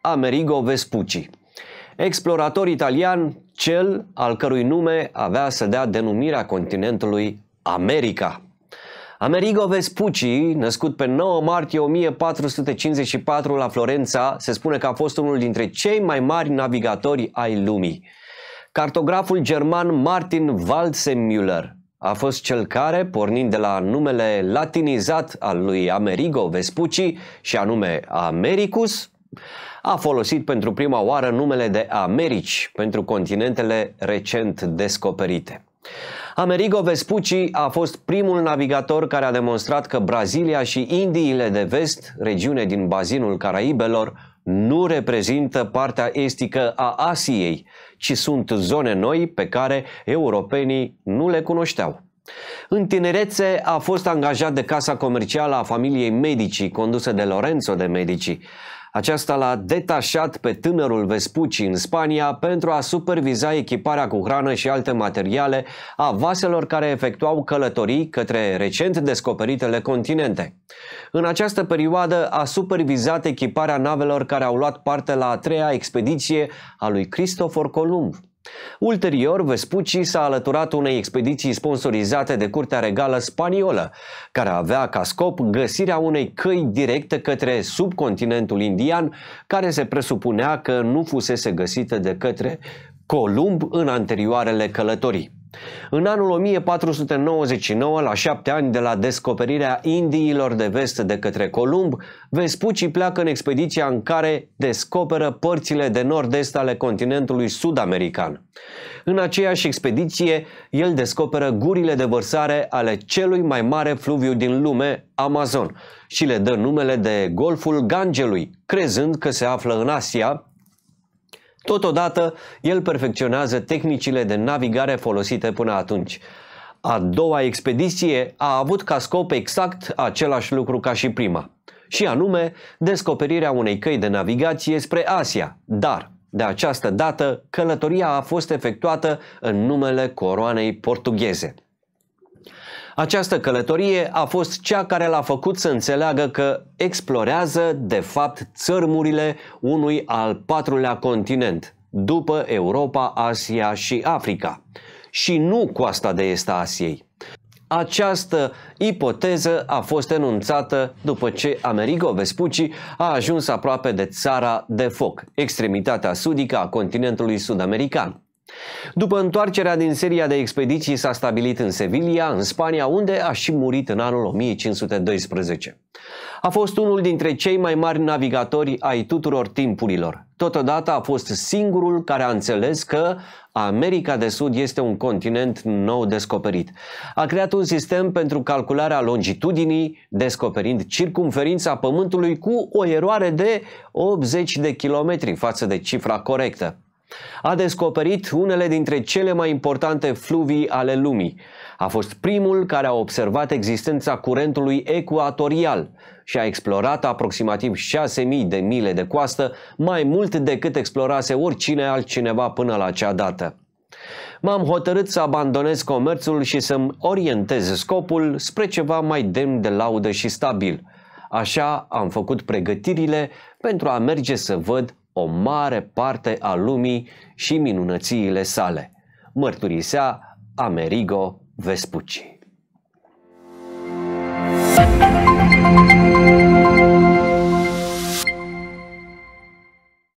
Amerigo Vespucci, explorator italian, cel al cărui nume avea să dea denumirea continentului America. Amerigo Vespucci, născut pe 9 martie 1454 la Florența, se spune că a fost unul dintre cei mai mari navigatori ai lumii. Cartograful german Martin Waldseemüller a fost cel care, pornind de la numele latinizat al lui Amerigo Vespucci și anume Americus, a folosit pentru prima oară numele de Americi pentru continentele recent descoperite. Amerigo Vespucci a fost primul navigator care a demonstrat că Brazilia și Indiile de vest, regiune din bazinul Caraibelor, nu reprezintă partea estică a Asiei, ci sunt zone noi pe care europenii nu le cunoșteau. În tinerețe a fost angajat de casa comercială a familiei Medici, condusă de Lorenzo de Medici. Aceasta l-a detașat pe tânărul Vespucci în Spania pentru a superviza echiparea cu hrană și alte materiale a vaselor care efectuau călătorii către recent descoperitele continente. În această perioadă a supervizat echiparea navelor care au luat parte la a treia expediție a lui Cristofor Columb. Ulterior, Vespucci s-a alăturat unei expediții sponsorizate de Curtea Regală Spaniolă, care avea ca scop găsirea unei căi directe către subcontinentul indian, care se presupunea că nu fusese găsită de către Columb în anterioarele călătorii. În anul 1499, la șapte ani de la descoperirea Indiilor de vest de către Columb, Vespucci pleacă în expediția în care descoperă părțile de nord-est ale continentului sud-american. În aceeași expediție, el descoperă gurile de vărsare ale celui mai mare fluviu din lume, Amazon, și le dă numele de Golful Gangelui, crezând că se află în Asia, Totodată, el perfecționează tehnicile de navigare folosite până atunci. A doua expediție a avut ca scop exact același lucru ca și prima, și anume descoperirea unei căi de navigație spre Asia, dar de această dată călătoria a fost efectuată în numele coroanei portugheze. Această călătorie a fost cea care l-a făcut să înțeleagă că explorează, de fapt, țărmurile unui al patrulea continent, după Europa, Asia și Africa, și nu coasta de est a Asiei. Această ipoteză a fost enunțată după ce Amerigo Vespucci a ajuns aproape de țara de foc, extremitatea sudică a continentului sud-american. După întoarcerea din seria de expediții s-a stabilit în Sevilla, în Spania, unde a și murit în anul 1512. A fost unul dintre cei mai mari navigatori ai tuturor timpurilor. Totodată a fost singurul care a înțeles că America de Sud este un continent nou descoperit. A creat un sistem pentru calcularea longitudinii, descoperind circumferința Pământului cu o eroare de 80 de kilometri față de cifra corectă. A descoperit unele dintre cele mai importante fluvii ale lumii. A fost primul care a observat existența curentului ecuatorial și a explorat aproximativ 6.000 de mile de coastă, mai mult decât explorase oricine altcineva până la acea dată. M-am hotărât să abandonez comerțul și să-mi orientez scopul spre ceva mai demn de laudă și stabil. Așa am făcut pregătirile pentru a merge să văd o mare parte a lumii și minunățiile sale, mărturisea Amerigo Vespucci.